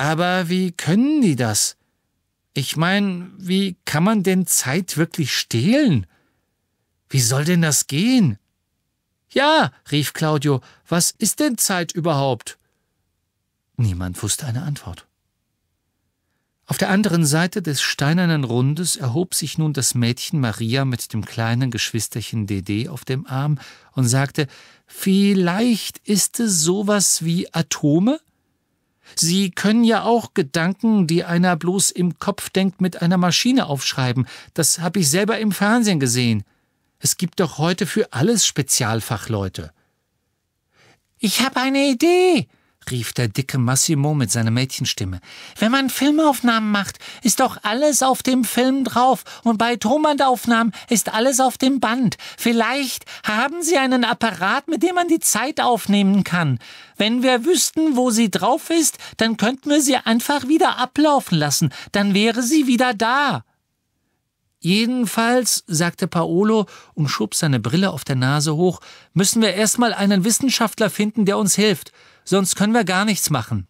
Aber wie können die das? Ich mein, wie kann man denn Zeit wirklich stehlen? Wie soll denn das gehen? Ja, rief Claudio, was ist denn Zeit überhaupt? Niemand wusste eine Antwort. Auf der anderen Seite des steinernen Rundes erhob sich nun das Mädchen Maria mit dem kleinen Geschwisterchen Dede auf dem Arm und sagte Vielleicht ist es sowas wie Atome? Sie können ja auch Gedanken, die einer bloß im Kopf denkt, mit einer Maschine aufschreiben. Das habe ich selber im Fernsehen gesehen. Es gibt doch heute für alles Spezialfachleute. Ich habe eine Idee, rief der dicke Massimo mit seiner Mädchenstimme. Wenn man Filmaufnahmen macht, ist doch alles auf dem Film drauf und bei Tonbandaufnahmen ist alles auf dem Band. Vielleicht haben Sie einen Apparat, mit dem man die Zeit aufnehmen kann. Wenn wir wüssten, wo sie drauf ist, dann könnten wir sie einfach wieder ablaufen lassen, dann wäre sie wieder da. Jedenfalls, sagte Paolo und schob seine Brille auf der Nase hoch, müssen wir erstmal einen Wissenschaftler finden, der uns hilft sonst können wir gar nichts machen.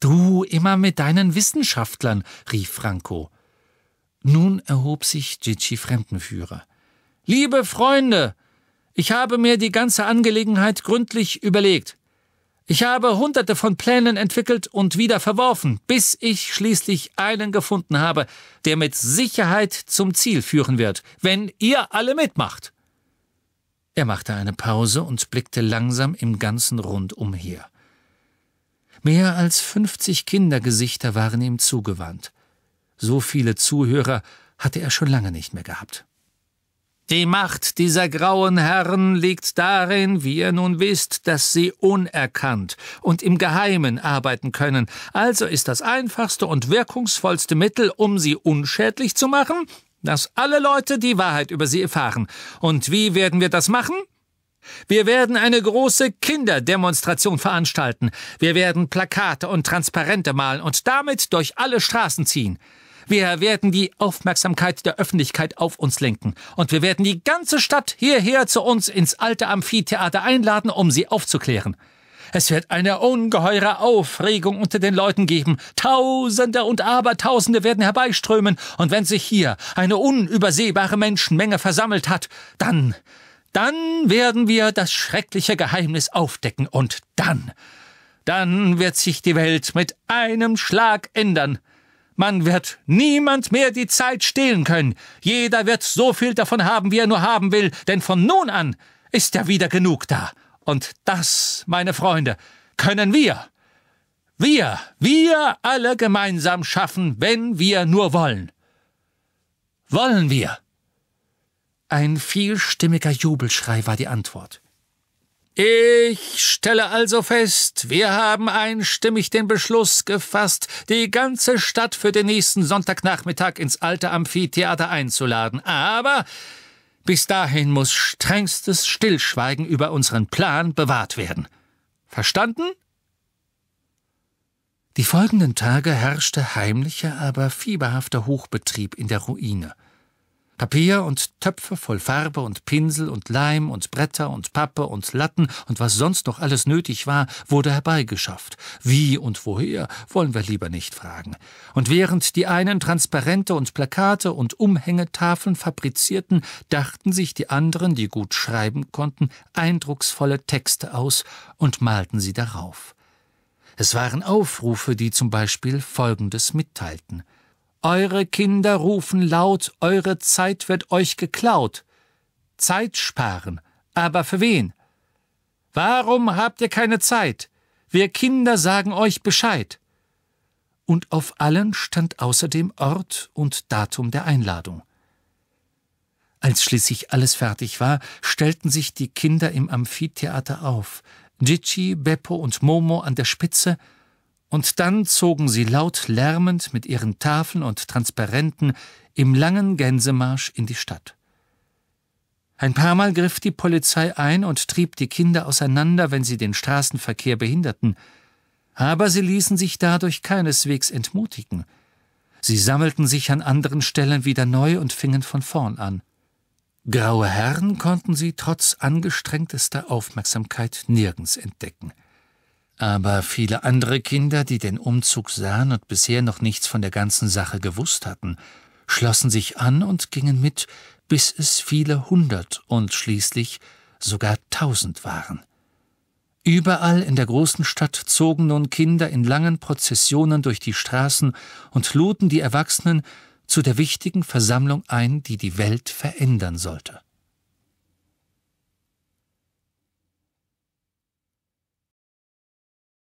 Du immer mit deinen Wissenschaftlern, rief Franco. Nun erhob sich Gigi Fremdenführer. Liebe Freunde, ich habe mir die ganze Angelegenheit gründlich überlegt. Ich habe hunderte von Plänen entwickelt und wieder verworfen, bis ich schließlich einen gefunden habe, der mit Sicherheit zum Ziel führen wird, wenn ihr alle mitmacht. Er machte eine Pause und blickte langsam im ganzen Rund umher. Mehr als 50 Kindergesichter waren ihm zugewandt. So viele Zuhörer hatte er schon lange nicht mehr gehabt. Die Macht dieser grauen Herren liegt darin, wie ihr nun wisst, dass sie unerkannt und im Geheimen arbeiten können. Also ist das einfachste und wirkungsvollste Mittel, um sie unschädlich zu machen, dass alle Leute die Wahrheit über sie erfahren. Und wie werden wir das machen? Wir werden eine große Kinderdemonstration veranstalten. Wir werden Plakate und Transparente malen und damit durch alle Straßen ziehen. Wir werden die Aufmerksamkeit der Öffentlichkeit auf uns lenken. Und wir werden die ganze Stadt hierher zu uns ins alte Amphitheater einladen, um sie aufzuklären. Es wird eine ungeheure Aufregung unter den Leuten geben. Tausende und Abertausende werden herbeiströmen. Und wenn sich hier eine unübersehbare Menschenmenge versammelt hat, dann dann werden wir das schreckliche Geheimnis aufdecken und dann, dann wird sich die Welt mit einem Schlag ändern. Man wird niemand mehr die Zeit stehlen können. Jeder wird so viel davon haben, wie er nur haben will, denn von nun an ist ja wieder genug da. Und das, meine Freunde, können wir, wir, wir alle gemeinsam schaffen, wenn wir nur wollen. Wollen wir? Ein vielstimmiger Jubelschrei war die Antwort. Ich stelle also fest, wir haben einstimmig den Beschluss gefasst, die ganze Stadt für den nächsten Sonntagnachmittag ins alte Amphitheater einzuladen. Aber bis dahin muss strengstes Stillschweigen über unseren Plan bewahrt werden. Verstanden? Die folgenden Tage herrschte heimlicher, aber fieberhafter Hochbetrieb in der Ruine. Papier und Töpfe voll Farbe und Pinsel und Leim und Bretter und Pappe und Latten und was sonst noch alles nötig war, wurde herbeigeschafft. Wie und woher, wollen wir lieber nicht fragen. Und während die einen Transparente und Plakate und Umhängetafeln fabrizierten, dachten sich die anderen, die gut schreiben konnten, eindrucksvolle Texte aus und malten sie darauf. Es waren Aufrufe, die zum Beispiel Folgendes mitteilten – eure Kinder rufen laut, eure Zeit wird euch geklaut. Zeit sparen, aber für wen? Warum habt ihr keine Zeit? Wir Kinder sagen euch Bescheid. Und auf allen stand außerdem Ort und Datum der Einladung. Als schließlich alles fertig war, stellten sich die Kinder im Amphitheater auf, Gigi, Beppo und Momo an der Spitze und dann zogen sie laut lärmend mit ihren Tafeln und Transparenten im langen Gänsemarsch in die Stadt. Ein paar Mal griff die Polizei ein und trieb die Kinder auseinander, wenn sie den Straßenverkehr behinderten, aber sie ließen sich dadurch keineswegs entmutigen. Sie sammelten sich an anderen Stellen wieder neu und fingen von vorn an. Graue Herren konnten sie trotz angestrengtester Aufmerksamkeit nirgends entdecken. Aber viele andere Kinder, die den Umzug sahen und bisher noch nichts von der ganzen Sache gewusst hatten, schlossen sich an und gingen mit, bis es viele hundert und schließlich sogar tausend waren. Überall in der großen Stadt zogen nun Kinder in langen Prozessionen durch die Straßen und luden die Erwachsenen zu der wichtigen Versammlung ein, die die Welt verändern sollte.